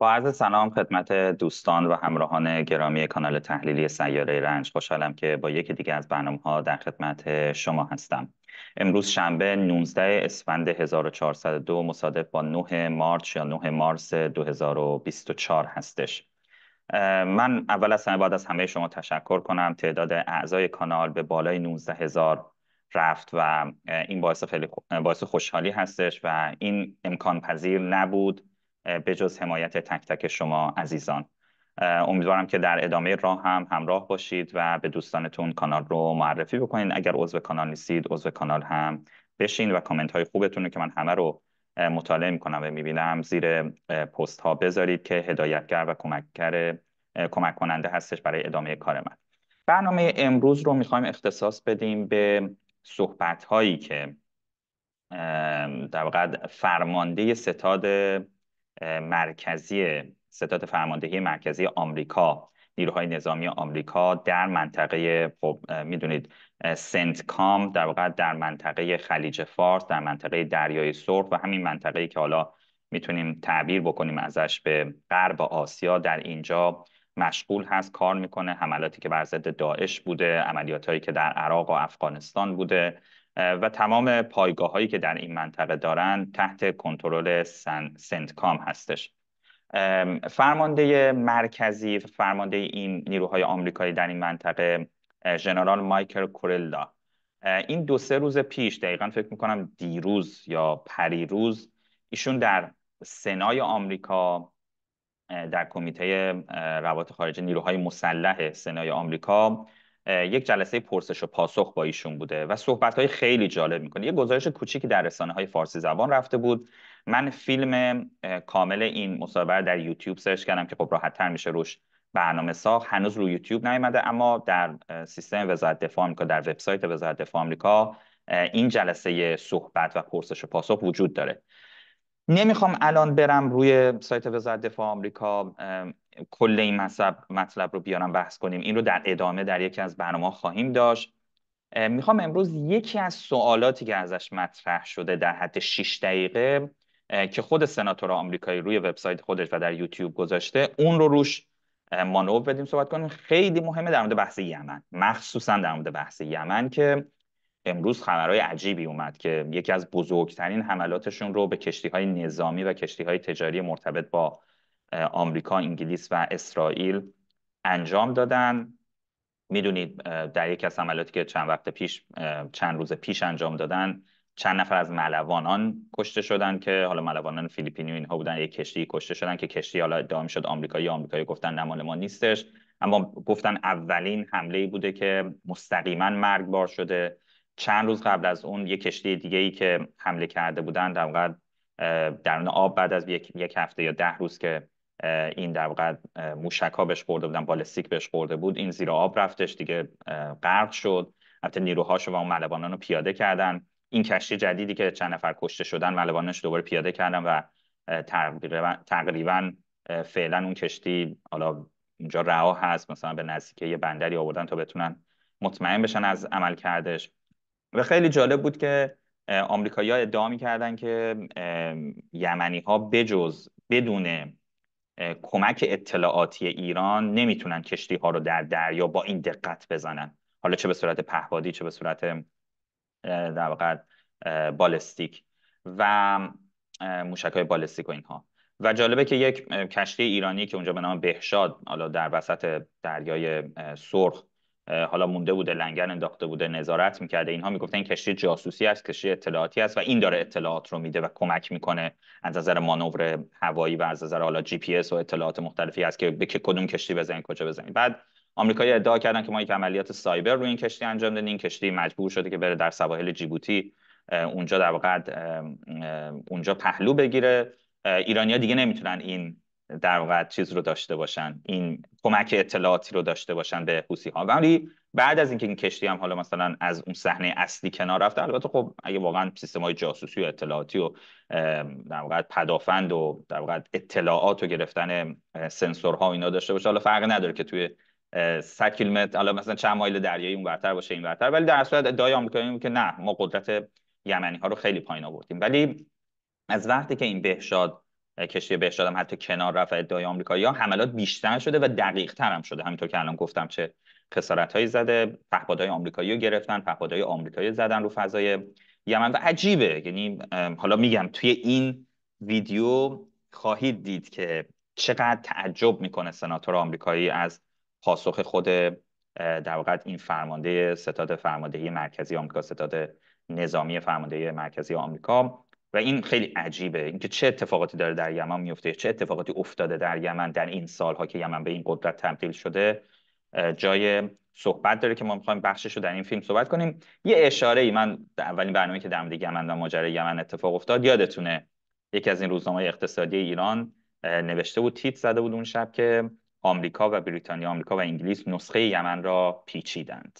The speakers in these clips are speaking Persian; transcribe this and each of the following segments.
با عرض سلام خدمت دوستان و همراهان گرامی کانال تحلیلی سیاره رنج خوشحالم که با یکی دیگه از برنامه ها در خدمت شما هستم امروز شنبه 19 اسفند 1402 مصادف با 9 مارچ یا 9 مارس 2024 هستش من اول از همه باید از همه شما تشکر کنم تعداد اعضای کانال به بالای 19 هزار رفت و این باعث خیلی باعث خوشحالی هستش و این امکان پذیر نبود به جز حمایت تک تک شما عزیزان امیدوارم که در ادامه راه هم همراه باشید و به دوستانتون کانال رو معرفی بکنید اگر عضو کانال نیستید عضو کانال هم بشین و کامنت های خوبتون رو که من همه رو مطالعه میکنم و میبینم زیر پست ها بذارید که هدایتگر و کمککر کمک کننده هستش برای ادامه کار من برنامه امروز رو میخوایم اختصاص بدیم به صحبت هایی که در فرمانده ستاد مرکزی ستاد فرماندهی مرکزی آمریکا نیروهای نظامی آمریکا در منطقه خب میدونید سنت کام در واقع در منطقه خلیج فارس در منطقه دریای سرخ و همین منطقه که حالا میتونیم تعبیر بکنیم ازش به غرب آسیا در اینجا مشغول هست کار میکنه حملاتی که بر ضد داعش بوده عملیات که در عراق و افغانستان بوده و تمام پایگاه هایی که در این منطقه دارن تحت کنترل سنتکام هستش فرمانده مرکزی فرمانده این نیروهای آمریکایی در این منطقه ژنرال مایکل کورلا این دو سه روز پیش دقیقا فکر میکنم دیروز یا پریروز ایشون در سنای آمریکا در کمیته روابط خارجه نیروهای مسلح سنای آمریکا یک جلسه پرسش و پاسخ با ایشون بوده و صحبت های خیلی جالب میکنه یه گزارش کوچیکی در رسانه های فارسی زبان رفته بود من فیلم کامل این مصاحبه در یوتیوب سرچ کردم که خب راحت میشه روش برنامه ساخت هنوز روی یوتیوب نیومده اما در سیستم وزارت دفاع آمریکا در وبسایت وزارت دفاع آمریکا این جلسه صحبت و پرسش و پاسخ وجود داره نمیخوام الان برم روی سایت وزارت دفاع آمریکا کل این مطلب مطلب رو بیارم بحث کنیم این رو در ادامه در یکی از برنامه خواهیم داشت میخوام امروز یکی از سوالاتی که ازش مطرح شده در حد 6 دقیقه که خود سناتور آمریکایی روی وبسایت خودش و در یوتیوب گذاشته اون رو روش مانور بدیم صحبت کنیم خیلی مهمه در مورد بحث یمن مخصوصا در مورد بحث یمن که امروز خبرهای عجیبی اومد که یکی از بزرگترین حملاتشون رو به کشتی های نظامی و کشتی های تجاری مرتبط با آمریکا، انگلیس و اسرائیل انجام دادن میدونید در یکی از حملاتی که چند وقت پیش چند روز پیش انجام دادن چند نفر از ملوانان کشته شدن که حالا ملوانان فیلیپینی و اینها بودن یک کشتی کشته شدن که کشتی حالا ادعا شد آمریکایی آمریکایی گفتن نه ما نیستش اما گفتن اولین حمله ای بوده که مستقیما مرگبار شده چند روز قبل از اون یه کشتی دیگه ای که حمله کرده بودن در واقع درون آب بعد از یک،, یک هفته یا ده روز که این در واقع ها بهش خورده بودن بالستیک بهش خورده بود این زیر آب رفتش دیگه غرق شد حتی نیروهاش و اون ملبانان رو پیاده کردن این کشتی جدیدی که چند نفر کشته شدن ملبانانش دوباره پیاده کردن و تقریبا, فعلا اون کشتی حالا اونجا رها هست مثلا به نزدیکی یه بندری آوردن تا بتونن مطمئن بشن از عمل کردش و خیلی جالب بود که آمریکایی‌ها ادعا می‌کردن که یمنی‌ها بجز بدون کمک اطلاعاتی ایران نمیتونن کشتی ها رو در دریا با این دقت بزنن حالا چه به صورت پهبادی چه به صورت در واقع بالستیک و موشک های بالستیک و اینها و جالبه که یک کشتی ایرانی که اونجا به نام بهشاد حالا در وسط دریای سرخ حالا مونده بوده لنگر انداخته بوده نظارت میکرده اینها میگفتن این کشتی جاسوسی است کشتی اطلاعاتی است و این داره اطلاعات رو میده و کمک میکنه از نظر مانور هوایی و از نظر حالا جی پی اس و اطلاعات مختلفی هست که به کدوم کشتی بزنید کجا بزنین بعد آمریکایی ادعا کردن که ما یک عملیات سایبر روی این کشتی انجام دادیم این کشتی مجبور شده که بره در سواحل جیبوتی اونجا در اونجا پهلو بگیره ایرانیا دیگه نمیتونن این در واقع چیز رو داشته باشن این کمک اطلاعاتی رو داشته باشن به حوسی ها ولی بعد از اینکه این کشتی هم حالا مثلا از اون صحنه اصلی کنار رفته البته خب اگه واقعا سیستم های جاسوسی و اطلاعاتی و در واقع پدافند و در واقع اطلاعات و گرفتن سنسورها اینا داشته باشه حالا فرق نداره که توی 100 کیلومتر حالا مثلا چند مایل دریایی اون برتر باشه این برتر ولی در صورت ادعای آمریکایی که نه ما قدرت یمنی ها رو خیلی پایین آوردیم ولی از وقتی که این بهشاد کشتی بهشادم دادم حتی کنار رفت ادعای آمریکایی ها حملات بیشتر شده و دقیق تر هم شده همینطور که الان گفتم چه خسارت هایی زده پهپادهای آمریکایی رو گرفتن پهپادهای آمریکایی زدن رو فضای یمن و عجیبه یعنی حالا میگم توی این ویدیو خواهید دید که چقدر تعجب میکنه سناتور آمریکایی از پاسخ خود در واقع این فرمانده ستاد فرماندهی مرکزی آمریکا ستاد نظامی فرماندهی مرکزی آمریکا و این خیلی عجیبه اینکه چه اتفاقاتی داره در یمن میفته چه اتفاقاتی افتاده در یمن در این سالها که یمن به این قدرت تبدیل شده جای صحبت داره که ما میخوایم بخشش رو در این فیلم صحبت کنیم یه اشاره ای من اولین برنامه که در مورد یمن و ماجرای یمن اتفاق افتاد یادتونه یکی از این روزنامه اقتصادی ایران نوشته بود تیت زده بود اون شب که آمریکا و بریتانیا آمریکا و انگلیس نسخه یمن را پیچیدند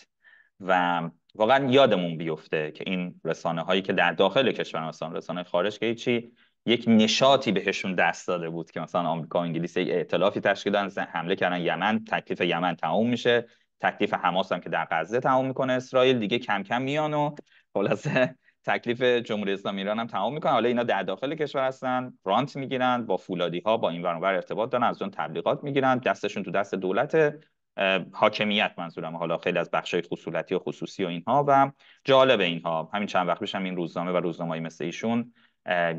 و واقعا یادمون بیفته که این رسانه هایی که در داخل کشور مثلا رسانه خارج که هیچی یک نشاطی بهشون دست داده بود که مثلا آمریکا و انگلیس یک ائتلافی تشکیل دادن حمله کردن یمن تکلیف یمن تموم میشه تکلیف حماس هم که در غزه تموم میکنه اسرائیل دیگه کم کم میان و خلاصه تکلیف جمهوری اسلامی ایران هم تمام میکنه حالا اینا در داخل کشور هستن رانت میگیرن با فولادی ها با این ورانور ارتباط دارن از اون تبلیغات میگیرن دستشون تو دست دولت حاکمیت منظورم حالا خیلی از بخشای خصولتی و خصوصی و اینها و جالب اینها همین چند وقت این روزنامه و روزنامه‌ای مثل ایشون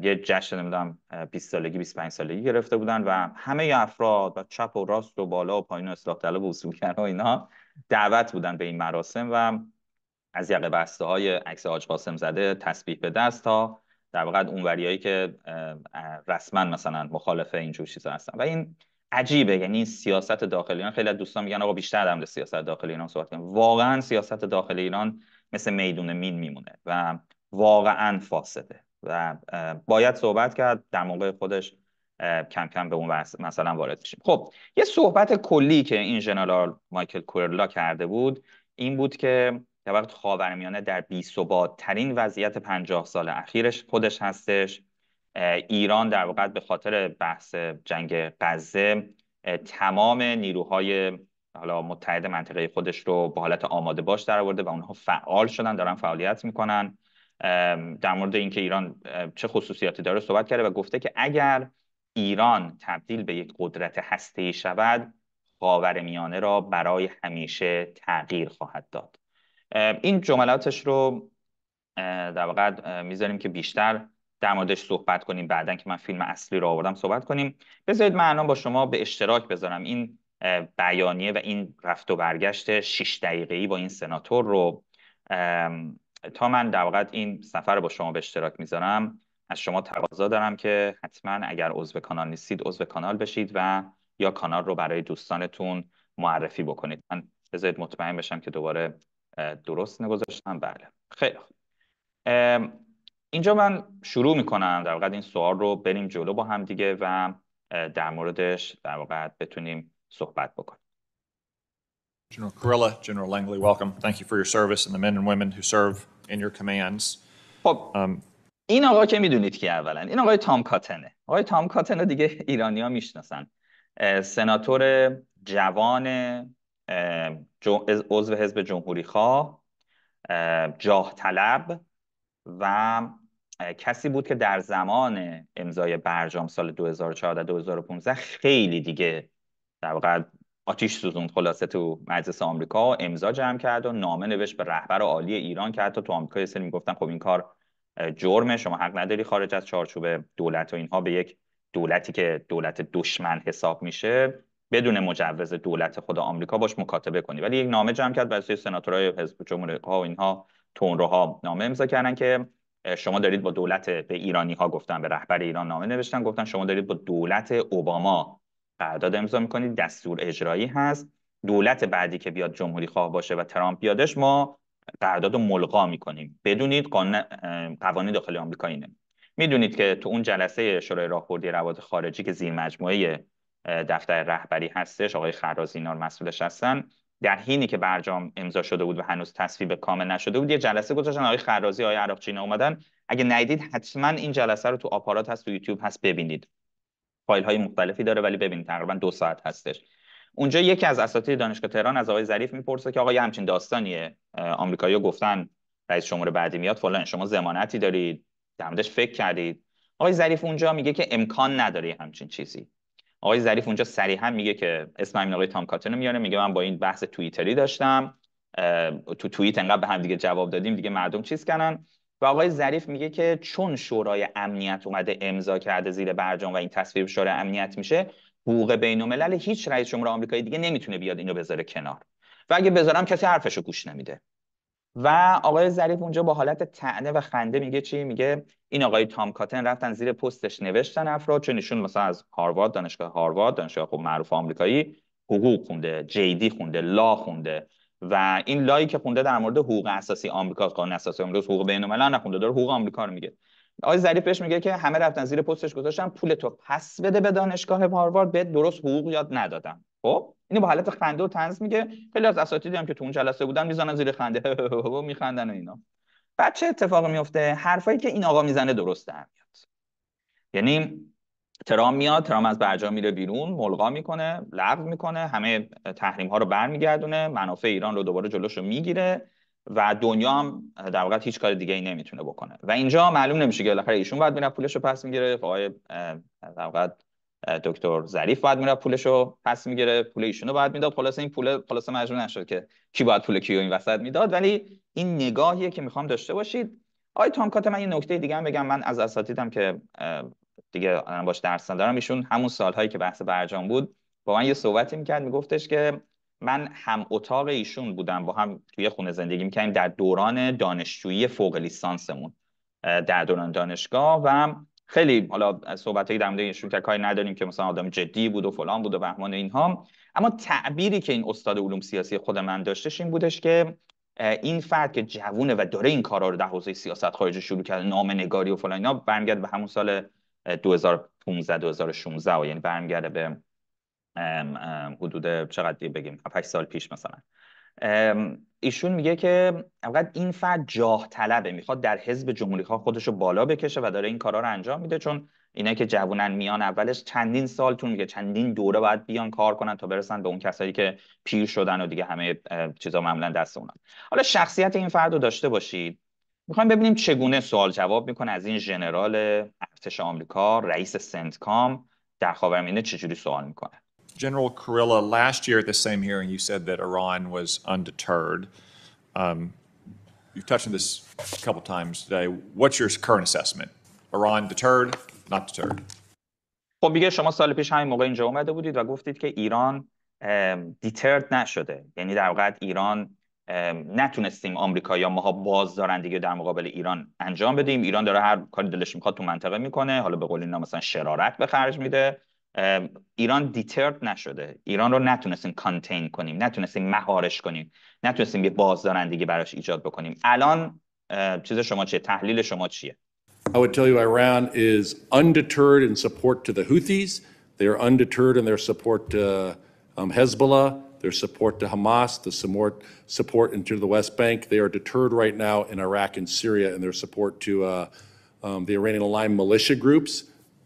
یه جشن نمیدونم 20 سالگی 25 سالگی گرفته بودن و همه افراد و چپ و راست و بالا و پایین و اصلاح طلب و اصولگرا و اینها دعوت بودن به این مراسم و از یقه بسته های عکس حاج قاسم زده تسبیح به دست تا در واقع اونوریایی که رسما مثلا مخالف این چیزا هستن و این عجیبه یعنی این سیاست داخل ایران خیلی از دوستان میگن آقا بیشتر در سیاست داخل ایران صحبت کنیم واقعا سیاست داخل ایران مثل میدون مین میمونه و واقعا فاسده و باید صحبت کرد در موقع خودش کم کم به اون مثلا وارد بشیم. خب یه صحبت کلی که این جنرال مایکل کورلا کرده بود این بود که در وقت خاورمیانه در بی ترین وضعیت پنجاه سال اخیرش خودش هستش ایران در واقع به خاطر بحث جنگ غزه تمام نیروهای حالا متحد منطقه خودش رو به حالت آماده باش در و اونها فعال شدن دارن فعالیت میکنن در مورد اینکه ایران چه خصوصیاتی داره صحبت کرده و گفته که اگر ایران تبدیل به یک قدرت هسته‌ای شود خاور میانه را برای همیشه تغییر خواهد داد این جملاتش رو در واقع میذاریم که بیشتر در موردش صحبت کنیم بعدا که من فیلم اصلی رو آوردم صحبت کنیم بذارید من الان با شما به اشتراک بذارم این بیانیه و این رفت و برگشت 6 دقیقه‌ای با این سناتور رو تا من در واقع این سفر رو با شما به اشتراک میذارم از شما تقاضا دارم که حتما اگر عضو کانال نیستید عضو کانال بشید و یا کانال رو برای دوستانتون معرفی بکنید من بذارید مطمئن بشم که دوباره درست نگذاشتم بله خیلی اینجا من شروع میکنم در واقع این سوال رو بریم جلو با هم دیگه و در موردش در واقع بتونیم صحبت بکنیم General Carilla, General Langley, welcome. Thank you for your service and the men and women who serve in your commands. خب um, این آقا که میدونید که اولا این آقای تام کاتنه آقای تام کاتنه دیگه ایرانی ها میشناسن سناتور جوان عضو حزب جمهوری خواه جاه طلب و کسی بود که در زمان امضای برجام سال 2014 2015 خیلی دیگه در واقع آتیش سوزوند خلاصه تو مجلس آمریکا امضا جمع کرد و نامه نوشت به رهبر عالی ایران که حتی تو آمریکا یه میگفتن خب این کار جرمه شما حق نداری خارج از چارچوب دولت و اینها به یک دولتی که دولت دشمن حساب میشه بدون مجوز دولت خود آمریکا باش مکاتبه کنی ولی یک نامه جمع کرد برای سناتورهای حزب جمهوری و اینها تونروها نامه امضا کردن که شما دارید با دولت به ایرانی ها گفتن به رهبر ایران نامه نوشتن گفتن شما دارید با دولت اوباما قرارداد امضا میکنید دستور اجرایی هست دولت بعدی که بیاد جمهوری خواه باشه و ترامپ بیادش ما قرارداد رو ملغا میکنیم بدونید قانون قوانین داخل آمریکا اینه میدونید که تو اون جلسه شورای راهبردی روابط خارجی که زیر مجموعه دفتر رهبری هستش آقای خرازینار مسئولش هستن در حینی که برجام امضا شده بود و هنوز تصویب کامل نشده بود یه جلسه گذاشتن آقای خرازی آقای عراقچی اومدن اگه ندیدید حتما این جلسه رو تو آپارات هست تو یوتیوب هست ببینید فایل های مختلفی داره ولی ببینید تقریبا دو ساعت هستش اونجا یکی از اساتید دانشگاه تهران از آقای ظریف میپرسه که آقا یه همچین داستانیه آمریکایی‌ها گفتن رئیس جمهور بعدی میاد فلان شما ضمانتی دارید در فکر کردید آقای ظریف اونجا میگه که امکان نداره همچین چیزی آقای ظریف اونجا صریحا میگه که اسم این آقای تام کاتن رو میاره میگه من با این بحث توییتری داشتم تو توییت انقدر به هم دیگه جواب دادیم دیگه مردم چیز کنن و آقای ظریف میگه که چون شورای امنیت اومده امضا کرده زیر برجام و این تصویر شورای امنیت میشه حقوق بین الملل هیچ رئیس جمهور آمریکایی دیگه نمیتونه بیاد اینو بذاره کنار و اگه بذارم کسی حرفشو گوش نمیده و آقای ظریف اونجا با حالت تعنه و خنده میگه چی میگه این آقای تام کاتن رفتن زیر پستش نوشتن افراد چون ایشون مثلا از هاروارد دانشگاه هاروارد دانشگاه خب معروف آمریکایی حقوق خونده جیدی خونده لا خونده و این لایی که خونده در مورد حقوق اساسی آمریکا قانون اساسی آمریکا حقوق بین الملل نخونده داره حقوق آمریکا رو میگه آقای ظریف بهش میگه که همه رفتن زیر پستش گذاشتن پول تو پس بده به دانشگاه هاروارد به درست حقوق یاد ندادم خب اینو با حالت خنده و تنز میگه خیلی از اساتیدی هم که تو اون جلسه بودن میزنن زیر خنده و میخندن و اینا بعد چه اتفاقی میفته حرفایی که این آقا میزنه درست در میاد یعنی ترام میاد ترام از برجا میره بیرون ملغا میکنه لغو میکنه همه تحریم ها رو برمیگردونه منافع ایران رو دوباره جلوش رو میگیره و دنیا هم در واقع هیچ کار دیگه ای نمیتونه بکنه و اینجا معلوم نمیشه که بالاخره ایشون باید میره پولش رو پس میگیره آقای در واقع دکتر ظریف باید پولش رو پس میگیره پول ایشونو باید میداد خلاص این پول خلاص مجبور نشد که کی باید پول کیو این وسط میداد ولی این نگاهیه که میخوام داشته باشید آی تامکات من یه نکته دیگه هم بگم من از اساتیدم که دیگه الان باش درس دارم ایشون همون سالهایی که بحث برجام بود با من یه صحبتی میکرد میگفتش که من هم اتاق ایشون بودم با هم توی خونه زندگی میکردیم در دوران دانشجویی فوق لیسانسمون در دوران دانشگاه و خیلی حالا صحبت در مورد این کاری نداریم که مثلا آدم جدی بود و فلان بود و بهمان اینها اما تعبیری که این استاد علوم سیاسی خود من داشتش این بودش که این فرد که جوونه و داره این کارا رو در حوزه سیاست خارجی شروع کرده نام نگاری و فلان اینا برمیگرده به همون سال 2015 2016 و یعنی برمیگرده به حدود چقدر بگیم 8 سال پیش مثلا ایشون میگه که این فرد جاه طلبه میخواد در حزب جمهوری خواه خودش رو بالا بکشه و داره این کارا رو انجام میده چون اینا که جوونن میان اولش چندین سال تون میگه چندین دوره باید بیان کار کنن تا برسن به اون کسایی که پیر شدن و دیگه همه چیزا معمولا دست اونا حالا شخصیت این فرد رو داشته باشید میخوایم ببینیم چگونه سوال جواب میکنه از این ژنرال ارتش آمریکا رئیس سنتکام در خاورمیانه چجوری سوال میکنه General Carilla, last year at the same hearing, you said that Iran was undeterred. Um, You've touched on this a couple times today. What's your current assessment? Iran deterred, not deterred? خب میگه شما سال پیش همین موقع اینجا اومده بودید و گفتید که ایران دیترد نشده یعنی در واقع ایران نتونستیم آمریکایی‌ها ماها بازدارندگی در مقابل ایران انجام بدیم ایران داره هر کاری دلش میخواد تو منطقه میکنه حالا به قول اینا مثلا شرارت به خرج میده ایران دیترد نشده ایران رو نتونستیم کانتین کنیم نتونستیم مهارش کنیم نتونستیم یه بازدارندگی براش ایجاد بکنیم الان چیز شما چیه تحلیل شما چیه I would tell you Iran is undeterred in support to the Houthis. They are undeterred in their support to um, Hezbollah, their support to Hamas, the support, support into the West Bank. They are deterred right now in Iraq and Syria in their support to uh, um, the Iranian aligned militia groups.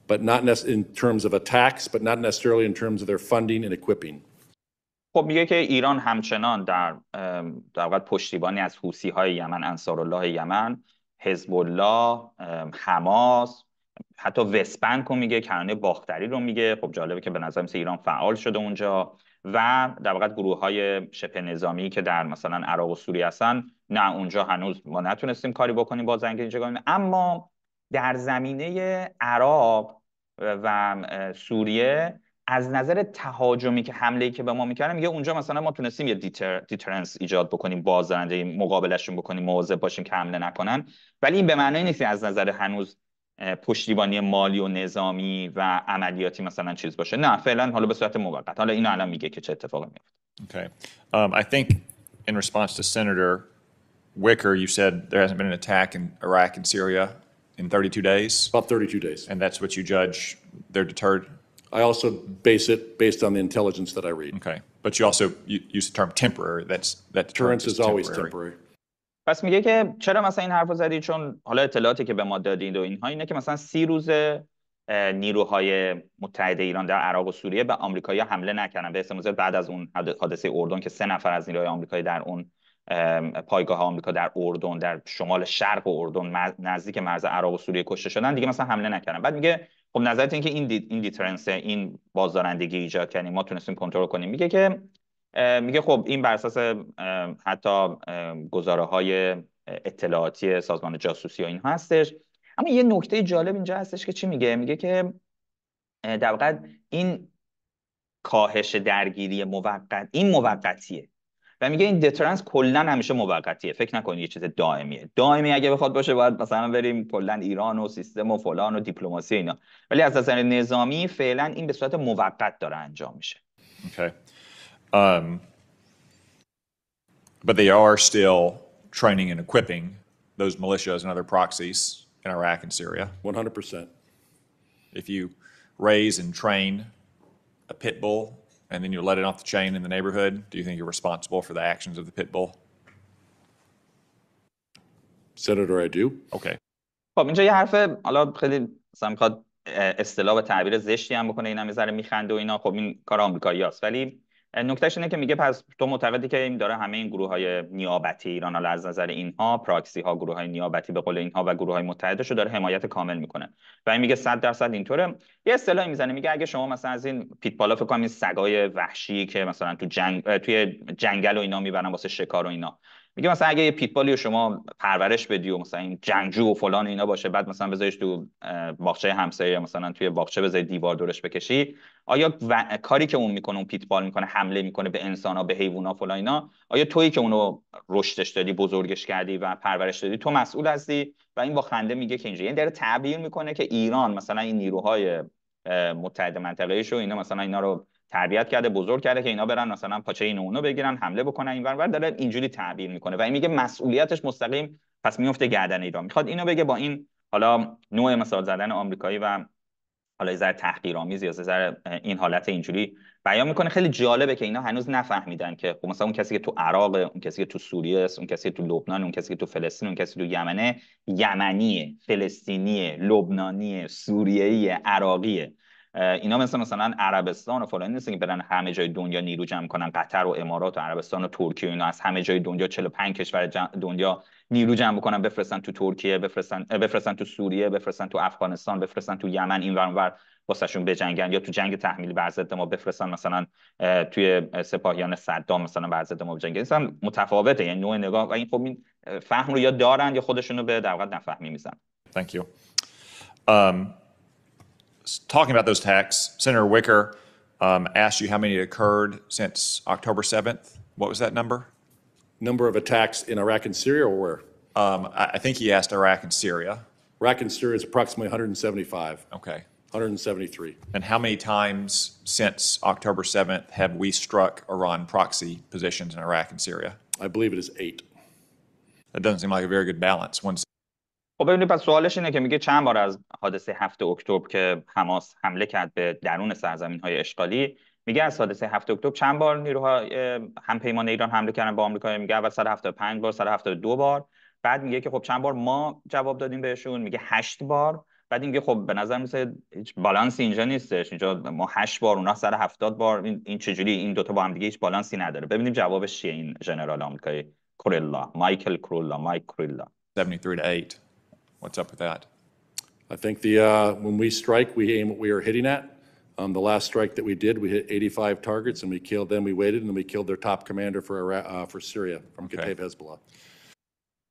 but not in terms of attacks, but not necessarily in terms of their funding and equipping. خب میگه که ایران همچنان در در واقع پشتیبانی از حوسی های یمن انصار الله یمن حزب الله حماس حتی وسپنک رو میگه کرانه باختری رو میگه خب جالبه که به نظر میسه ایران فعال شده اونجا و در واقع گروه های شبه نظامی که در مثلا عراق و سوریه هستن نه اونجا هنوز ما نتونستیم کاری بکنیم با زنگ اینجا اما در زمینه عراق و سوریه از نظر تهاجمی که حمله ای که به ما میکردن میگه اونجا مثلا ما تونستیم یه دیترنس ایجاد بکنیم بازدارنده مقابلشون بکنیم مواظب باشیم که حمله نکنن ولی این به معنی نیست از نظر هنوز پشتیبانی مالی و نظامی و عملیاتی مثلا چیز باشه نه فعلا حالا به صورت موقت حالا اینو الان میگه که چه اتفاقی میفته okay. um, I think in response to Senator Wicker you said there hasn't been attack in Iraq and Syria in 32 days? About 32 days. And that's what you judge they're deterred? I also base it based on the intelligence that I read. Okay. But you also u- use the term temporary. That's that Deterrence is always temporary. پس میگه که چرا مثلا این حرف رو زدی چون حالا اطلاعاتی که به ما دادید و اینها اینه که مثلا سی روز اه، نیروهای متحد ایران در عراق و سوریه به آمریکایی حمله نکردن به اسم بعد از اون حد- حادثه اردن که سه نفر از نیروهای آمریکایی در اون پایگاه آمریکا در اردن در شمال شرق اردن نزدیک مرز عراق و سوریه کشته شدن دیگه مثلا حمله نکردن بعد میگه خب نظرت این که این این دیترنس این بازدارندگی ایجاد کنی یعنی ما تونستیم کنترل کنیم میگه که میگه خب این بر اساس حتی گزاره های اطلاعاتی سازمان جاسوسی و این هستش اما یه نکته جالب اینجا هستش که چی میگه میگه که در واقع این کاهش درگیری موقت این موقتیه و میگه این دترنس کلا همیشه موقتیه فکر نکنید یه چیز دائمیه دائمی اگه بخواد باشه باید مثلا بریم کلا ایران و سیستم و فلان و دیپلماسی اینا ولی از نظر نظامی فعلا این به صورت موقت داره انجام میشه okay. um, but they are still training and equipping those militias and other proxies in Iraq and Syria 100% if you raise and train a pit bull and then you let it off the chain in the neighborhood, do you think you're responsible for the actions of the pit bull? Senator, I do. Okay. خب اینجا یه حرف حالا خیلی مثلا میخواد اصطلاح و تعبیر زشتی هم بکنه اینا میذاره ذره میخنده و اینا خب این کار آمریکاییاست ولی نکتهش اینه که میگه پس تو معتقدی که این داره همه این گروه های نیابتی ایران حالا از نظر اینها پراکسی ها گروه های نیابتی به قول اینها و گروه های متحدش رو داره حمایت کامل میکنه و این میگه صد درصد اینطوره یه اصطلاحی میزنه میگه اگه شما مثلا از این پالا فکر کنم این سگای وحشی که مثلا تو جنگ توی جنگل و اینا میبرن واسه شکار و اینا میگه مثلا اگه یه پیتبالی رو شما پرورش بدی و مثلا این جنگجو و فلان اینا باشه بعد مثلا بذاریش تو باغچه همسایه یا مثلا توی باغچه بذاری دیوار دورش بکشی آیا کاری که اون میکنه اون پیتبال میکنه حمله میکنه به انسان ها به حیوان ها فلان اینا آیا تویی که اونو رشدش دادی بزرگش کردی و پرورش دادی تو مسئول هستی و این با خنده میگه که اینجوری یعنی داره تعبیر میکنه که ایران مثلا این نیروهای متحد منطقه اینا مثلا اینا رو تربیت کرده بزرگ کرده که اینا برن مثلا پاچه این اونو بگیرن حمله بکنن این داره اینجوری تعبیر میکنه و این میگه مسئولیتش مستقیم پس میفته گردن ایران میخواد اینو بگه با این حالا نوع مثال زدن آمریکایی و حالا ذره تحقیرآمیز یا ذره این حالت اینجوری بیان میکنه خیلی جالبه که اینا هنوز نفهمیدن که خب مثلا اون کسی که تو عراق اون کسی که تو سوریه است اون کسی که تو لبنان اون کسی که تو فلسطین اون کسی تو یمنه یمنیه فلسطینیه لبنانیه سوریه‌ای عراقیه اینا مثل مثلا عربستان و فلان نیست که برن همه جای دنیا نیرو جمع کنن قطر و امارات و عربستان و ترکیه اینا از همه جای دنیا 45 کشور دنیا نیرو جمع بکنن بفرستن تو ترکیه بفرستن بفرستن تو سوریه بفرستن تو افغانستان بفرستن تو یمن این ور واسهشون بجنگن یا تو جنگ تحمیل بر ضد ما بفرستن مثلا توی سپاهیان صدام مثلا بر ضد ما بجنگن هم متفاوته یعنی نوع نگاه و این خب این فهم رو یا دارن یا خودشونو به در نفهمی میزن. Thank you. Um... talking about those attacks, Senator Wicker um, asked you how many occurred since October 7th. What was that number? Number of attacks in Iraq and Syria or where? Um, I, I think he asked Iraq and Syria. Iraq and Syria is approximately 175, Okay. 173. And how many times since October 7th have we struck Iran proxy positions in Iraq and Syria? I believe it is eight. That doesn't seem like a very good balance. One. خب ببینید پس سوالش اینه که میگه چند بار از حادثه هفت اکتبر که حماس حمله کرد به درون سرزمین های اشغالی میگه از حادثه 7 اکتبر چند بار نیروها همپیمان ایران حمله کردن به آمریکا میگه اول 175 بار 172 بار بعد میگه که خب چند بار ما جواب دادیم بهشون میگه 8 بار بعد میگه خب به نظر میسه هیچ بالانسی اینجا نیستش اینجا ما هشت بار اونها 170 بار این, این چجوری این دوتا با هم دیگه هیچ بالانسی نداره ببینیم جوابش چیه این جنرال آمریکایی کرولا مایکل کرولا مایک کرولا 73 to 8 What's up with that? I think the, uh, when we strike, we aim what we are hitting at. Um, the last strike that we did, we hit 85 targets and we killed them. We waited and then we killed their top commander for Iraq, uh, for Syria from okay. Kataib Hezbollah.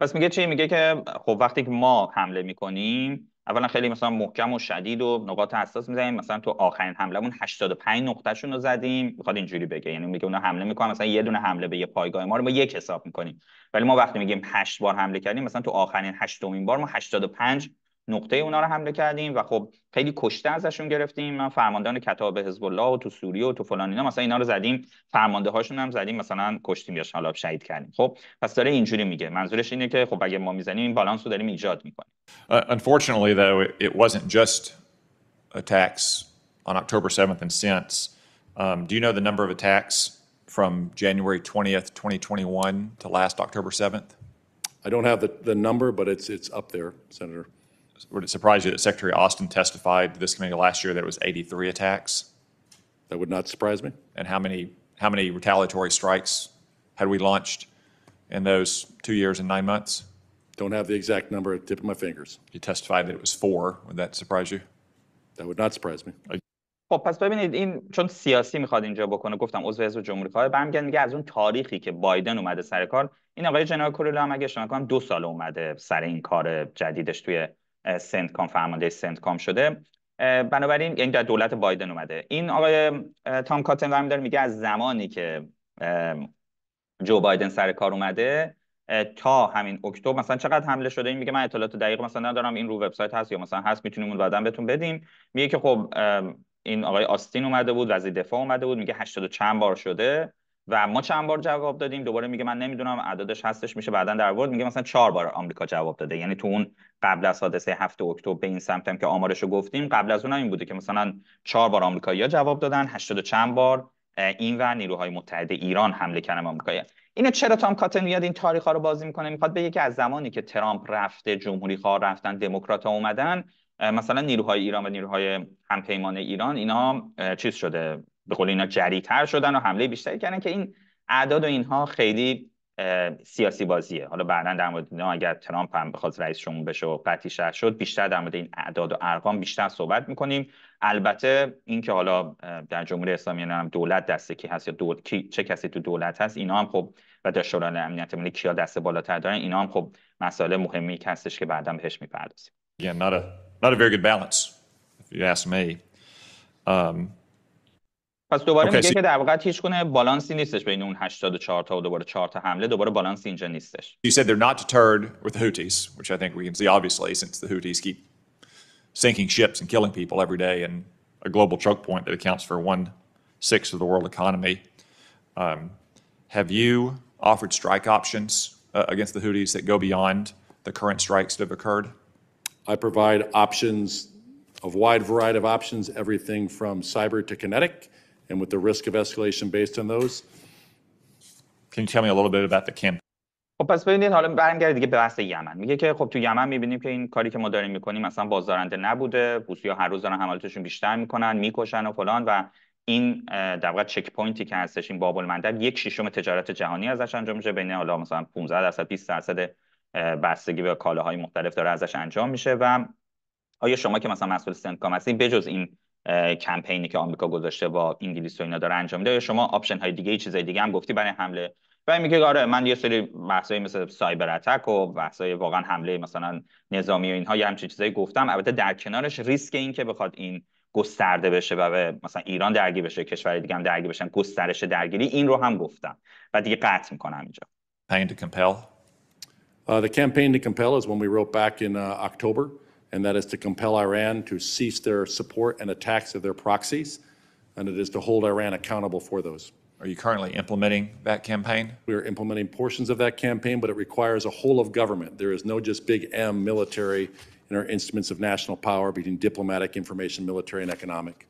پس میگه چی میگه که خب وقتی که ما حمله میکنیم اولا خیلی مثلا محکم و شدید و نقاط حساس میزنیم مثلا تو آخرین حملهمون 85 نقطهشون رو زدیم میخواد اینجوری بگه یعنی میگه اونا حمله میکنن مثلا یه دونه حمله به یه پایگاه ما رو ما یک حساب میکنیم ولی ما وقتی میگیم 8 بار حمله کردیم مثلا تو آخرین هشتمین بار ما 85 نقطه اونا رو حمله کردیم و خب خیلی کشته ازشون گرفتیم من فرماندهان کتاب حزب الله و تو سوریه و تو فلان اینا مثلا اینا رو زدیم فرمانده هاشون هم زدیم مثلا کشتیم یا حالا شهید کردیم خب پس داره اینجوری میگه منظورش اینه که خب اگه ما میزنیم این بالانس رو داریم ایجاد میکنیم uh, unfortunately though it wasn't just attacks on October 7th and since um, do you know the number of attacks from January 20th 2021 to last October 7th I don't have the, the number but it's it's up there senator would it surprise you that Secretary Austin testified to this committee last year that it was 83 attacks? That would not surprise me. And how many, how many retaliatory strikes had we launched in those two years and nine months? Don't have the exact number at the tip of my fingers. You testified that it was four. Would that surprise you? That would not surprise me. خب پس ببینید این چون سیاسی میخواد اینجا بکنه گفتم عضو حزب جمهوری خواه برمیگرد میگه از اون تاریخی که بایدن اومده سر کار این آقای جنرال کوریلا هم اگه اشتباه کنم دو سال اومده سر این کار جدیدش توی سنت کام فرمانده سنت کام شده بنابراین یعنی در دولت بایدن اومده این آقای تام کاتن برمی داره میگه از زمانی که جو بایدن سر کار اومده تا همین اکتبر مثلا چقدر حمله شده این میگه من اطلاعات دقیق مثلا ندارم این رو وبسایت هست یا مثلا هست میتونیم اون بعدا بهتون بدیم میگه که خب این آقای آستین اومده بود وزیر دفاع اومده بود میگه 80 چند بار شده و ما چند بار جواب دادیم دوباره میگه من نمیدونم عددش هستش میشه بعدا در ورد میگه مثلا چهار بار آمریکا جواب داده یعنی تو اون قبل از حادثه هفته اکتبر به این سمت هم که آمارشو گفتیم قبل از اون این بوده که مثلا چهار بار یا جواب دادن و چند بار این و نیروهای متحد ایران حمله کردن آمریکا اینا چرا تام کاتن میاد این تاریخ ها رو بازی میکنه میخواد به یکی از زمانی که ترامپ رفته جمهوری خواه رفتن دموکرات اومدن مثلا نیروهای ایران و نیروهای همپیمان ایران اینا چیز شده به قول اینا جریتر شدن و حمله بیشتری کردن که این اعداد و اینها خیلی سیاسی بازیه حالا بعدا در مورد اینا اگر ترامپ هم بخواد رئیس جمهور بشه و قطعی شد بیشتر در مورد این اعداد و ارقام بیشتر صحبت میکنیم البته اینکه حالا در جمهوری اسلامی هم دولت دسته کی هست یا دول... چه کسی تو دولت هست اینا هم خب و در شورای امنیت ملی کیا دست بالاتر دارن اینا هم خب مسائل مهمی هستش که بعدا بهش میپردازیم پس دوباره میگه که در واقع هیچ بالانسی نیستش بین اون 84 تا و دوباره 4 تا حمله دوباره بالانس اینجا نیستش. You said they're not deterred with the Houthis, which I think we can see obviously since the Houthis keep sinking ships and killing people every day and a global choke point that accounts for one sixth of the world economy. Um, have you offered strike options uh, against the Houthis that go beyond the current strikes that have occurred? I provide options, a wide variety of options, everything from cyber to kinetic. and with the risk of escalation based on those. Can you tell me a little bit about the campaign? خب پس ببینید حالا برنگرد دیگه به بحث یمن میگه که خب تو یمن میبینیم که این کاری که ما داریم میکنیم اصلا بازدارنده نبوده بوسیا هر روز دارن حملاتشون بیشتر میکنن میکشن و فلان و این در واقع چک پوینتی که هستش این باب المندب یک ششم تجارت جهانی ازش انجام میشه بین حالا مثلا 15 درصد 20 درصد بستگی به کالاهای مختلف داره ازش انجام میشه و آیا شما که مثلا مسئول سنتکام هستین بجز این کمپینی که آمریکا گذاشته با انگلیس و اینا داره انجام میده شما آپشن های دیگه چیزای دیگه هم گفتی برای حمله و میگه آره من یه سری بحثایی مثل سایبر اتک و بحثای واقعا حمله مثلا نظامی و اینها یه همچین چیزایی گفتم البته در کنارش ریسک این که بخواد این گسترده بشه و مثلا ایران درگیر بشه کشور دیگه هم درگیر بشن گسترش درگیری این رو هم گفتم و دیگه قطع میکنم اینجا uh, the campaign to compel is when we wrote back in uh, October and that is to compel Iran to cease their support and attacks of their proxies, and it is to hold Iran accountable for those. Are you currently implementing that campaign? We are implementing portions of that campaign, but it requires a whole of government. There is no just big M military in our instruments of national power between diplomatic, information, military, and economic.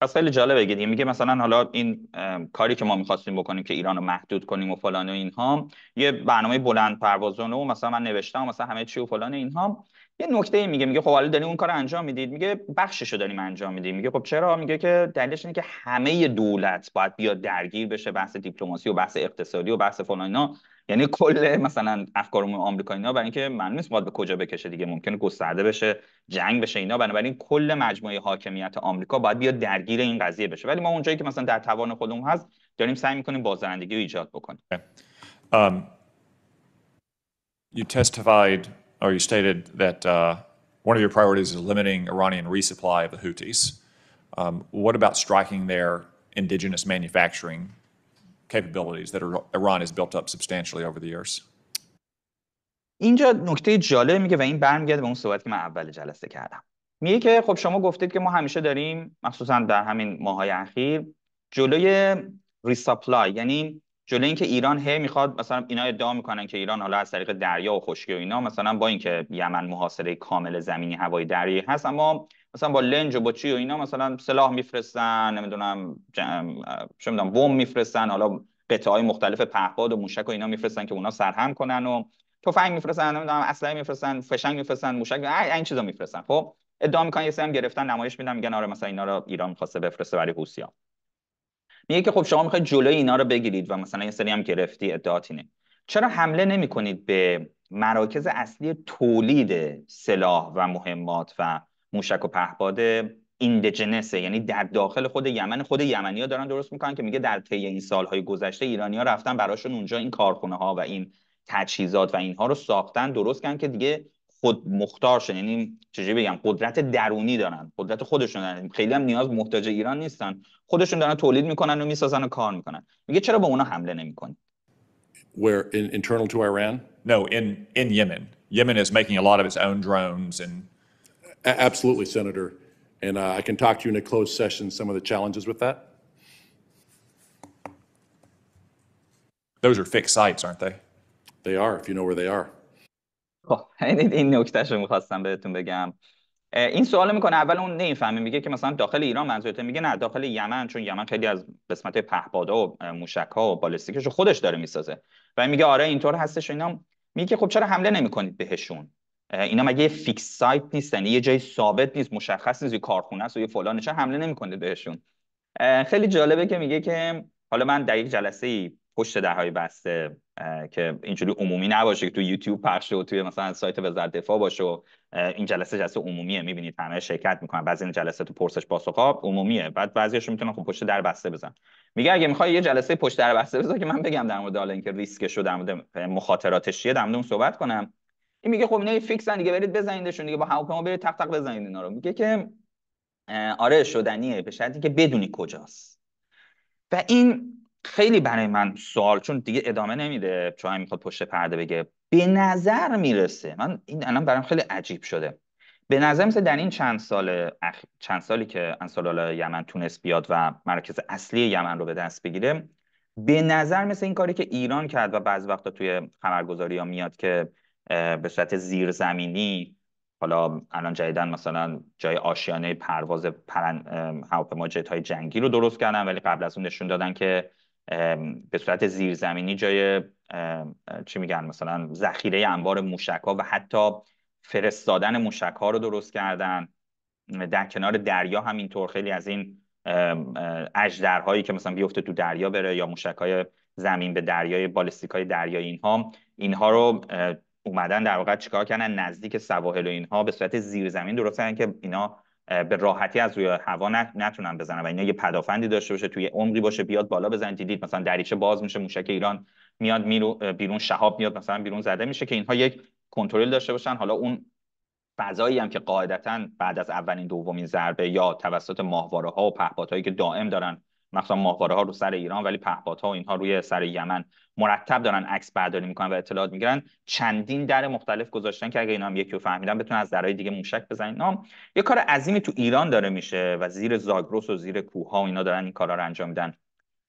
پس خیلی جالبه گیدی میگه مثلا حالا این کاری که ما میخواستیم بکنیم که ایران رو محدود کنیم و فلان و اینها یه برنامه بلند پروازانه و مثلا من نوشتم مثلا همه چی و فلان اینها یه نکته میگه میگه خب حالا داریم اون کار انجام میدید میگه رو داریم انجام میدیم میگه خب چرا میگه که دلیلش اینه که همه دولت باید بیاد درگیر بشه بحث دیپلماسی و بحث اقتصادی و بحث فلان اینا یعنی کل مثلا افکار عمومی آمریکا اینا برای اینکه معلوم نیست به کجا بکشه دیگه ممکنه گسترده بشه جنگ بشه اینا بنابراین کل مجموعه حاکمیت آمریکا باید بیاد درگیر این قضیه بشه ولی ما اونجایی که مثلا در توان خودمون هست داریم سعی میکنیم بازدارندگی رو ایجاد بکنیم um, you testified or you stated that uh, one of your priorities is limiting Iranian resupply of the Houthis. Um, what about striking their indigenous manufacturing capabilities that Iran has built up substantially over the years. اینجا نکته جالب میگه و این برمیگرده به اون صحبت که من اول جلسه کردم میگه که خب شما گفتید که ما همیشه داریم مخصوصا در همین ماهای اخیر جلوی ریساپلای یعنی جلوی اینکه ایران هی میخواد مثلا اینا ادعا میکنن که ایران حالا از طریق دریا و خشکی و اینا مثلا با اینکه یمن محاصره کامل زمینی هوایی دریایی هست اما مثلا با لنج و با چی و اینا مثلا سلاح میفرستن نمیدونم چه میدونم بم میفرستن حالا قطعه های مختلف پهپاد و موشک و اینا میفرستن که اونا سرهم کنن و تفنگ میفرستن نمیدونم اسلحه میفرستن فشنگ میفرستن موشک این چیزا میفرستن خب ادعا میکنن یه سری هم گرفتن نمایش میدن میگن آره مثلا اینا رو ایران خواسته بفرسته برای روسیه میگه که خب شما میخواید جلوی اینا رو بگیرید و مثلا یه سری هم گرفتی ادعات چرا حمله نمی به مراکز اصلی تولید سلاح و مهمات و موشک و پهپاد ایندجنسه یعنی در داخل خود یمن خود یمنی ها دارن درست میکنن که میگه در طی این سالهای گذشته ایرانی ها رفتن براشون اونجا این کارخونه ها و این تجهیزات و اینها رو ساختن درست کردن که دیگه خود مختار یعنی چجوری بگم قدرت درونی دارن قدرت خودشون دارن خیلی هم نیاز محتاج ایران نیستن خودشون دارن تولید میکنن و میسازن و کار میکنن میگه چرا به اونا حمله نمیکنی Where in, internal to Iran? No, in in Yemen. Yemen is making a lot of its own drones and A- Absolutely, Senator. And uh, I can talk to you in a closed session, some of the challenges with that. Those are fixed sites, aren't they? They are, if you know where they are. خب این این نکتهش رو میخواستم بهتون بگم اه، این سوال میکنه اول اون نمیفهمه میگه که مثلا داخل ایران منظورته میگه نه داخل یمن چون یمن خیلی از قسمت پهپادها و موشک ها و بالستیکش رو خودش داره میسازه و این میگه آره اینطور هستش و اینا میگه که خب چرا حمله نمیکنید بهشون اینا مگه یه فیکس سایت نیستن یه جای ثابت نیست مشخص نیست یه کارخونه است و یه فلان چه حمله نمیکنه بهشون خیلی جالبه که میگه که حالا من دقیق یک جلسه ای پشت درهای بسته که اینجوری عمومی نباشه که تو یوتیوب پخش و توی مثلا سایت وزارت دفاع باشه و این جلسه جلسه عمومیه میبینید همه شرکت میکنن بعضی این جلسه تو پرسش پاسخ عمومیه بعد بعضیاشو میتونن خب پشت در بسته بزن میگه اگه میخوای یه جلسه پشت در بسته بزن که من بگم در مورد حالا اینکه ریسکش و در مورد مخاطراتش چیه در مورد صحبت کنم این میگه خب اینا فیکسن دیگه برید بزنیدشون دیگه با هواپیما برید تق تق بزنید اینا رو میگه که آره شدنیه به شرطی که بدونی کجاست و این خیلی برای من سوال چون دیگه ادامه نمیده چون میخواد پشت پرده بگه به نظر میرسه من این الان برام خیلی عجیب شده به نظر میسه در این چند سال اخ... چند سالی که انصار یمن تونست بیاد و مرکز اصلی یمن رو به دست بگیره به نظر مثل این کاری که ایران کرد و بعض وقتا توی خبرگزاری ها میاد که به صورت زیرزمینی حالا الان جدیدن مثلا جای آشیانه پرواز پرن... هواپیما جت های جنگی رو درست کردن ولی قبل از اون نشون دادن که به صورت زیرزمینی جای چی میگن مثلا ذخیره انبار موشک ها و حتی فرستادن موشک ها رو درست کردن در کنار دریا اینطور خیلی از این اجدرهایی که مثلا بیفته تو دریا بره یا موشک های زمین به دریای بالستیک های دریایی اینها اینها رو اومدن در واقع چیکار کردن نزدیک سواحل و اینها به صورت زیرزمین درست کردن که اینا به راحتی از روی هوا نتونن بزنن و اینا یه پدافندی داشته باشه توی عمقی باشه بیاد بالا بزن دیدید مثلا دریچه باز میشه موشک ایران میاد بیرون شهاب میاد مثلا بیرون زده میشه که اینها یک کنترل داشته باشن حالا اون فضایی هم که قاعدتا بعد از اولین دومین ضربه یا توسط ماهواره ها و پهپادهایی که دائم دارن مثلا ماهواره ها رو سر ایران ولی پهپادها و اینها روی سر یمن مرتب دارن عکس برداری میکنن و اطلاعات میگیرن چندین در مختلف گذاشتن که اگه اینا هم یکی رو فهمیدن بتونن از درهای دیگه موشک بزنن اینا یه کار عظیمی تو ایران داره میشه و زیر زاگرس و زیر کوه ها و اینا دارن این کارا رو انجام میدن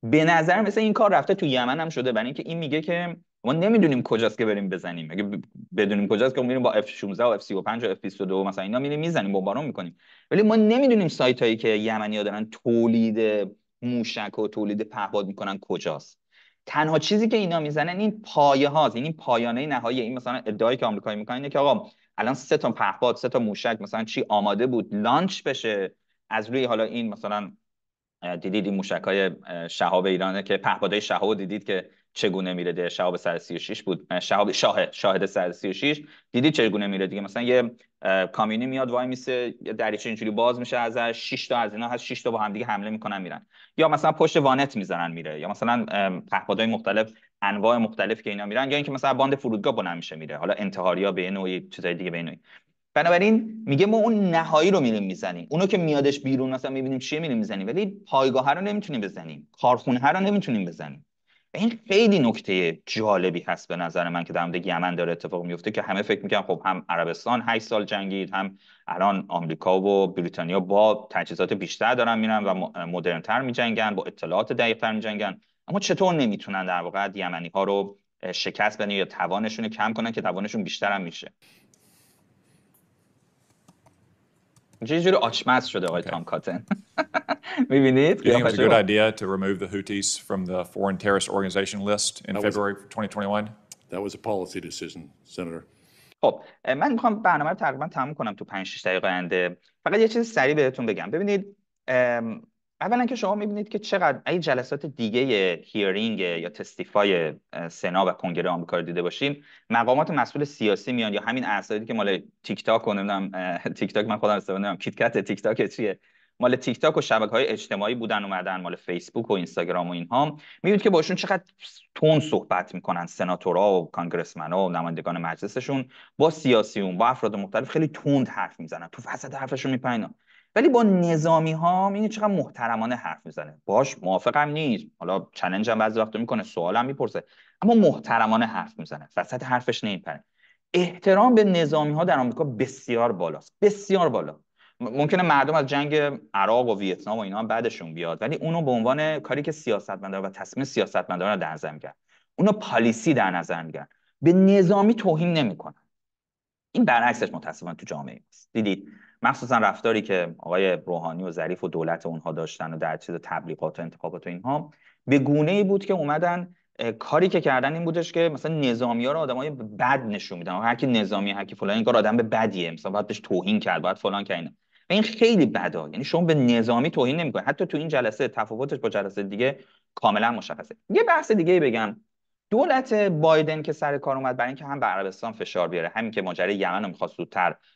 به نظر مثل این کار رفته تو یمن هم شده برای اینکه این میگه که ما نمیدونیم کجاست که بریم بزنیم اگه بدونیم کجاست که میریم با F 16 و F 35 و F 22 مثلا اینا میریم میزنیم بمبارون میکنیم ولی ما نمیدونیم سایت هایی که یمنی ها دارن تولید موشک و تولید پهپاد میکنن کجاست تنها چیزی که اینا میزنن این پایه هاست این یعنی پایانه نهایی این مثلا ادعایی که آمریکایی میکنن اینه که آقا الان سه تا پهپاد سه تا موشک مثلا چی آماده بود لانچ بشه از روی حالا این مثلا دیدید این موشک های شهاب ایرانه که پهپادهای شهاب دیدید که چگونه میره ده شهاب سر بود شهاب شاه شاهد 136 دیدید چگونه میره دیگه مثلا یه کامینی میاد وای میسه دریچه اینجوری باز میشه ازش 6 تا از اینا هست 6 تا با هم دیگه حمله میکنن میرن یا مثلا پشت وانت میزنن میره یا مثلا پهپادهای مختلف انواع مختلف که اینا میرن یا اینکه مثلا باند فرودگاه بنا میشه میره حالا انتحاریا به نوعی چیزای دیگه به نوعی بنابراین میگه ما اون نهایی رو میریم میزنیم اونو که میادش بیرون مثلا میبینیم چیه میریم میزنیم ولی پایگاه رو نمیتونیم بزنیم کارخونه رو نمیتونیم بزنیم این خیلی نکته جالبی هست به نظر من که در مورد یمن داره اتفاق میفته که همه فکر میکنن خب هم عربستان 8 سال جنگید هم الان آمریکا و بریتانیا با تجهیزات بیشتر دارن میرن و مدرنتر میجنگن با اطلاعات دقیقتر میجنگن اما چطور نمیتونن در واقع یمنی ها رو شکست بدن یا توانشون کم کنن که توانشون بیشتر هم میشه یه جوری آچمز شده آقای تام کاتن میبینید Do you think it was a good idea to remove the Houthis from the foreign terrorist organization list in February 2021? That was a policy decision, Senator. خب من میخوام برنامه رو تقریبا تموم کنم تو 5 6 دقیقه آینده فقط یه چیز سریع بهتون بگم ببینید اولا که شما میبینید که چقدر این جلسات دیگه هیرینگ یا تستیفای سنا و کنگره آمریکا رو دیده باشین مقامات مسئول سیاسی میان یا همین اعضایی که مال تیک تاک و نمیدونم تیک تاک من خودم استفاده نمیدونم کیت تیک تاک چیه مال تیک تاک و شبکه های اجتماعی بودن اومدن مال فیسبوک و اینستاگرام و اینها میبینید که باشون چقدر تون صحبت میکنن سناتورا و کانگرسمنا و نمایندگان مجلسشون با سیاسیون با افراد مختلف خیلی تند حرف میزنن تو وسط حرفشون میپینن ولی با نظامی ها این چقدر محترمانه حرف میزنه باش موافقم نیست حالا چلنج هم بعضی وقتا میکنه هم میپرسه اما محترمانه حرف میزنه وسط حرفش نمیپره احترام به نظامی ها در آمریکا بسیار بالاست بسیار بالا ممکنه مردم از جنگ عراق و ویتنام و اینا هم بعدشون بیاد ولی اونو به عنوان کاری که سیاستمدارا و تصمیم سیاستمدارا در نظر میگیرن اونو پالیسی در نظر میگیرن به نظامی توهین نمیکنن این برعکسش متاسفانه تو جامعه است. دیدید مخصوصا رفتاری که آقای روحانی و ظریف و دولت اونها داشتن و در چیز تبلیغات و انتخابات و اینها به گونه ای بود که اومدن کاری که کردن این بودش که مثلا نظامی ها رو آدمای بد نشون میدن هر کی نظامی هر کی فلان این کار آدم به بدیه مثلا باید بهش توهین کرد باید فلان کرد و این خیلی بدا یعنی شما به نظامی توهین نمیکنید حتی تو این جلسه تفاوتش با جلسه دیگه کاملا مشخصه یه بحث دیگه بگم دولت بایدن که سر کار اومد برای اینکه هم به عربستان فشار بیاره همین که ماجرای یمن رو میخواست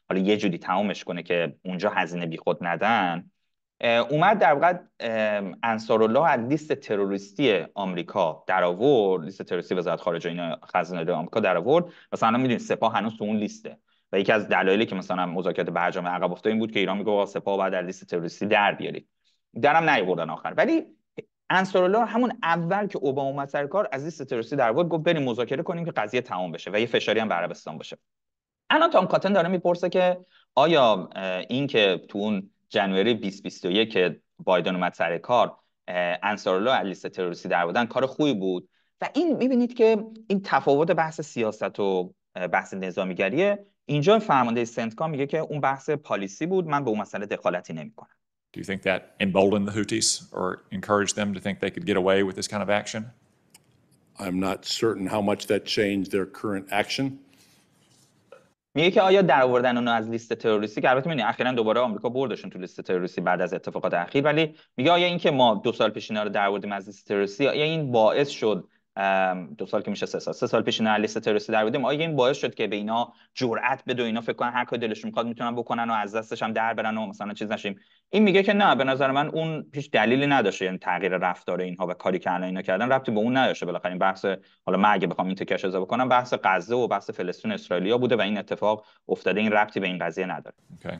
حالا یه جوری تمامش کنه که اونجا هزینه بیخود ندن اومد در واقع الله از لیست تروریستی آمریکا در آورد لیست تروریستی وزارت خارجه اینا خزانه آمریکا در آورد مثلا میدونید سپاه هنوز تو اون لیسته و یکی از دلایلی که مثلا مذاکرات برجام عقب افتاد این بود که ایران میگه سپاه بعد از لیست تروریستی در بیارید درم نیوردن آخر ولی انصارالله همون اول که اوباما اومد سر کار از این ستروسی در بود گفت بریم مذاکره کنیم که قضیه تمام بشه و یه فشاری هم به عربستان باشه الان تام کاتن داره میپرسه که آیا این که تو اون جنوری 2021 که بایدن اومد سر کار انصارالله از لیست تروریستی در بودن کار خوبی بود و این میبینید که این تفاوت بحث سیاست و بحث نظامیگریه اینجا فرمانده سنتکا میگه که اون بحث پالیسی بود من به اون مسئله دخالتی نمیکنم Do you think that emboldened the Houthis or encouraged them to think they could get away with this kind of action? I'm not certain how much that changed their current action. میگه که آیا در آوردن اونو از لیست تروریستی که البته میدونی اخیرا دوباره آمریکا بردشون تو لیست تروریستی بعد از اتفاقات اخیر ولی میگه آیا اینکه ما دو سال پیش اینا رو در آوردیم از لیست تروریستی آیا این باعث شد دو سال که میشه سه سال سه سال پیش اینا لیست تروریستی در بودیم آیا این باعث شد که به اینا جرأت بده اینا فکر کنن هر کاری دلشون میخواد میتونن بکنن و از دستش هم در برن و مثلا چیز نشیم این میگه که نه به نظر من اون پیش دلیلی نداشه یعنی تغییر رفتار اینها و کاری که الان اینا کردن ربطی به اون نداشه بالاخره این بحث حالا من اگه بخوام این تکش اضافه بکنم بحث غزه و بحث فلسطین اسرائیلیا بوده و این اتفاق افتاده این ربطی به این قضیه نداره okay.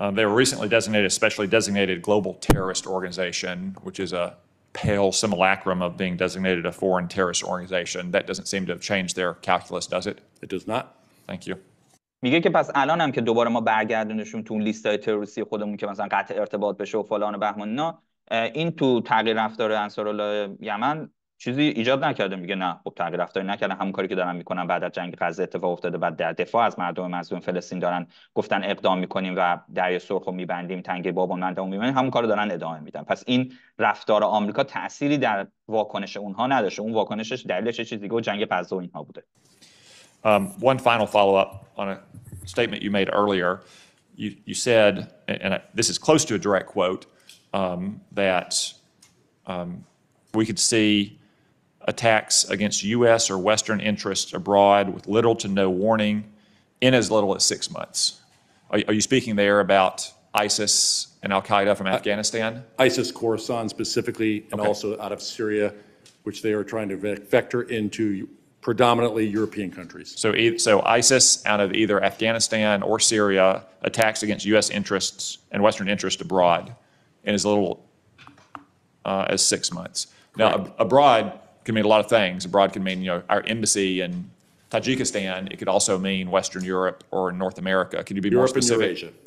Um, they were recently designated specially designated global terrorist organization, which is a pale simulacrum of being designated a foreign terrorist organization. That doesn't seem to have changed their calculus, does it? It does not. Thank you. میگه که پس الان هم که دوباره ما برگردونشون تو اون لیستای تروریستی خودمون که مثلا قطع ارتباط بشه و فلان و بهمان این تو تغییر رفتار انصار الله یمن چیزی ایجاد نکرده میگه نه خب تغییر رفتاری نکردن همون کاری که دارن میکنن بعد از جنگ غزه اتفاق افتاده و در دفاع از مردم مظلوم فلسطین دارن گفتن اقدام میکنیم و دریا سرخ رو میبندیم تنگ بابا مندم میبندیم همون کار دارن ادامه میدن پس این رفتار آمریکا تأثیری در واکنش اونها نداشته اون واکنشش دلیلش چیزی و جنگ غزه و اینها بوده um, one final follow up on made earlier. this is close to a direct quote, um, that um, we could see attacks against U.S. or Western interests abroad with little to no warning in as little as six months. Are, are you speaking there about ISIS and Al Qaeda from uh, Afghanistan? ISIS, Khorasan specifically, and okay. also out of Syria, which they are trying to vector into predominantly European countries. So, so ISIS out of either Afghanistan or Syria attacks against U.S. interests and Western interests abroad in as little uh, as six months. Now, ab abroad, can mean a lot of things. Abroad can mean, you know, our embassy in Tajikistan. It could also mean Western Europe or North America. Can you be Europe more specific? And Eurasia.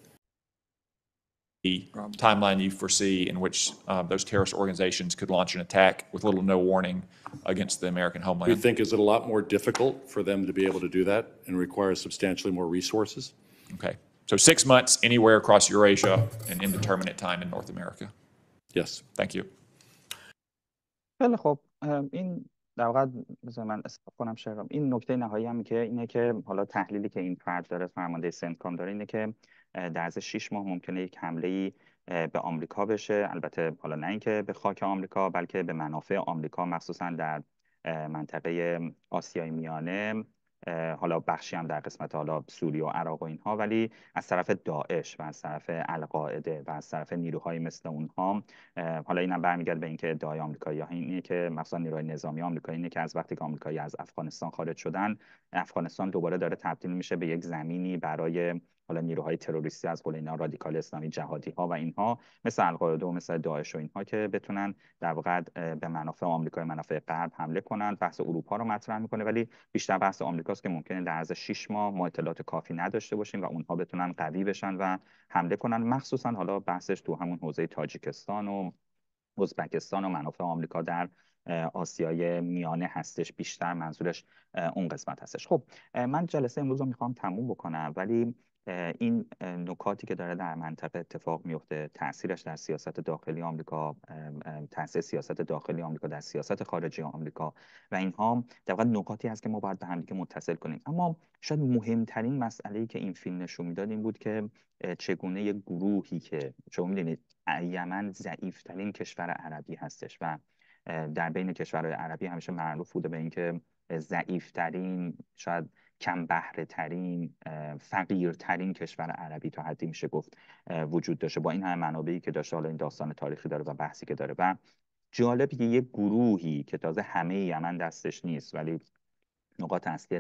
The timeline you foresee in which uh, those terrorist organizations could launch an attack with little no warning against the American homeland. You think is it a lot more difficult for them to be able to do that and requires substantially more resources? Okay. So six months anywhere across Eurasia and indeterminate time in North America. Yes. Thank you. خیلی این در واقع من اصلاح کنم شرم این نکته نهایی هم که اینه که حالا تحلیلی که این فرد داره فرمانده سنتکام داره اینه که در از 6 ماه ممکنه یک حمله ای به آمریکا بشه البته حالا نه اینکه به خاک آمریکا بلکه به منافع آمریکا مخصوصا در منطقه آسیای میانه حالا بخشی هم در قسمت حالا سوریه و عراق و اینها ولی از طرف داعش و از طرف القاعده و از طرف نیروهایی مثل اونها حالا هم برمیگرد به اینکه ادعای آمریکایی اینه که مثلا نیروهای نظامی آمریکایی اینه که از وقتی که آمریکایی از افغانستان خارج شدن افغانستان دوباره داره تبدیل میشه به یک زمینی برای حالا نیروهای تروریستی از قول اینا رادیکال اسلامی جهادی ها و اینها مثل القاعده و مثل داعش و اینها که بتونن در واقع به منافع آمریکا منافع غرب حمله کنن بحث اروپا رو مطرح میکنه ولی بیشتر بحث آمریکاست که ممکنه در عرض 6 ماه ما اطلاعات کافی نداشته باشیم و اونها بتونن قوی بشن و حمله کنن مخصوصا حالا بحثش تو همون حوزه تاجیکستان و ازبکستان و منافع آمریکا در آسیای میانه هستش بیشتر منظورش اون قسمت هستش خب من جلسه امروز رو میخوام تموم بکنم ولی این نکاتی که داره در منطقه اتفاق میفته تاثیرش در سیاست داخلی آمریکا تاثیر سیاست داخلی آمریکا در سیاست خارجی آمریکا و اینها در واقع نکاتی هست که ما باید به همدیگه متصل کنیم اما شاید مهمترین مسئله ای که این فیلم نشون میداد این بود که چگونه یک گروهی که شما میدونید یمن ضعیفترین کشور عربی هستش و در بین کشورهای عربی همیشه معروف بوده به اینکه ضعیفترین شاید کم بهره ترین فقیرترین کشور عربی تا حدی میشه گفت وجود داشته با این همه منابعی که داشته حالا این داستان تاریخی داره و بحثی که داره و جالب یه گروهی که تازه همه یمن دستش نیست ولی نقاط اصلی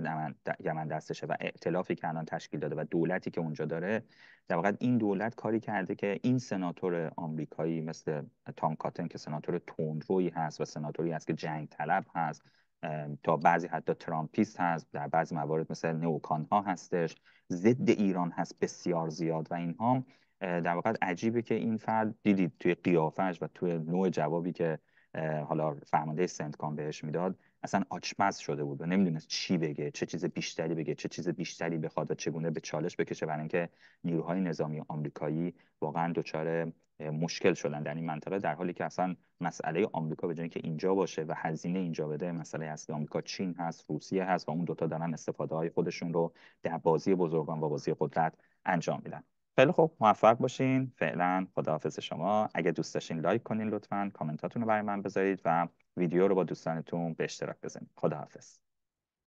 یمن دستشه و ائتلافی که الان تشکیل داده و دولتی که اونجا داره در واقع این دولت کاری کرده که این سناتور آمریکایی مثل تام کاتن که سناتور تندرویی هست و سناتوری هست که جنگ طلب هست تا بعضی حتی ترامپیست هست در بعضی موارد مثل نوکان ها هستش ضد ایران هست بسیار زیاد و اینها در واقع عجیبه که این فرد دیدید توی قیافش و توی نوع جوابی که حالا فرمانده سنتکام بهش میداد اصلا آچمز شده بود و نمیدونست چی بگه چه چیز بیشتری بگه چه چیز بیشتری بخواد و چگونه به چالش بکشه برای اینکه نیروهای نظامی آمریکایی واقعا دچار مشکل شدن در این منطقه در حالی که اصلا مسئله آمریکا به جایی که اینجا باشه و هزینه اینجا بده مسئله اصلا آمریکا چین هست روسیه هست و اون دوتا دارن استفاده های خودشون رو در بازی بزرگان و بازی قدرت انجام میدن خیلی خوب موفق باشین فعلا خداحافظ شما اگه دوست داشتین لایک کنین لطفا کامنتاتون رو برای من بذارید و ویدیو رو با دوستانتون به اشتراک بزنید خداحافظ